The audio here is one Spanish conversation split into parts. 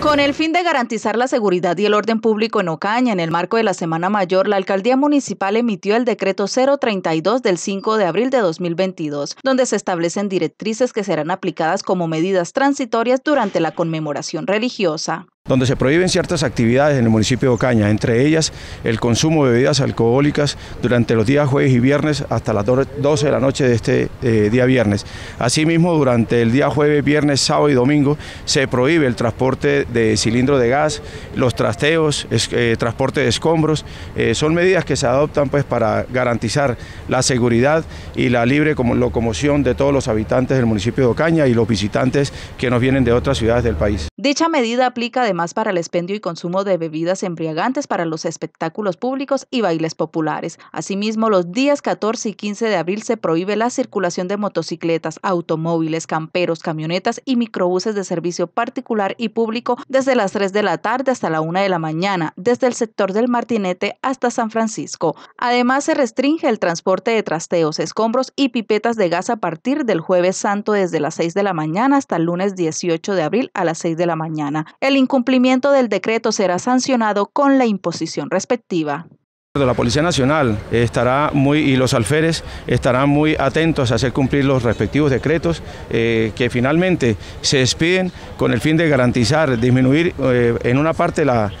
Con el fin de garantizar la seguridad y el orden público en Ocaña, en el marco de la Semana Mayor, la Alcaldía Municipal emitió el decreto 032 del 5 de abril de 2022, donde se establecen directrices que serán aplicadas como medidas transitorias durante la conmemoración religiosa donde se prohíben ciertas actividades en el municipio de Ocaña, entre ellas el consumo de bebidas alcohólicas durante los días jueves y viernes hasta las 12 de la noche de este eh, día viernes. Asimismo, durante el día jueves, viernes, sábado y domingo se prohíbe el transporte de cilindro de gas, los trasteos, eh, transporte de escombros. Eh, son medidas que se adoptan pues, para garantizar la seguridad y la libre locomoción de todos los habitantes del municipio de Ocaña y los visitantes que nos vienen de otras ciudades del país. Dicha medida aplica de además para el expendio y consumo de bebidas embriagantes para los espectáculos públicos y bailes populares. Asimismo, los días 14 y 15 de abril se prohíbe la circulación de motocicletas, automóviles, camperos, camionetas y microbuses de servicio particular y público desde las 3 de la tarde hasta la 1 de la mañana, desde el sector del Martinete hasta San Francisco. Además, se restringe el transporte de trasteos, escombros y pipetas de gas a partir del jueves santo desde las 6 de la mañana hasta el lunes 18 de abril a las 6 de la mañana. El cumplimiento del decreto será sancionado con la imposición respectiva la Policía Nacional eh, estará muy y los alférez estarán muy atentos a hacer cumplir los respectivos decretos eh, que finalmente se despiden con el fin de garantizar, disminuir eh, en una parte la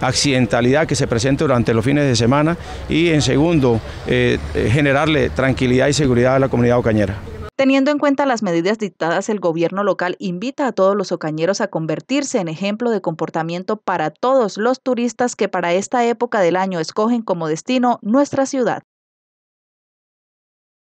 accidentalidad que se presente durante los fines de semana y en segundo generarle tranquilidad y seguridad a la comunidad ocañera. Teniendo en cuenta las medidas dictadas, el gobierno local invita a todos los ocañeros a convertirse en ejemplo de comportamiento para todos los turistas que para esta época del año escogen como destino nuestra ciudad.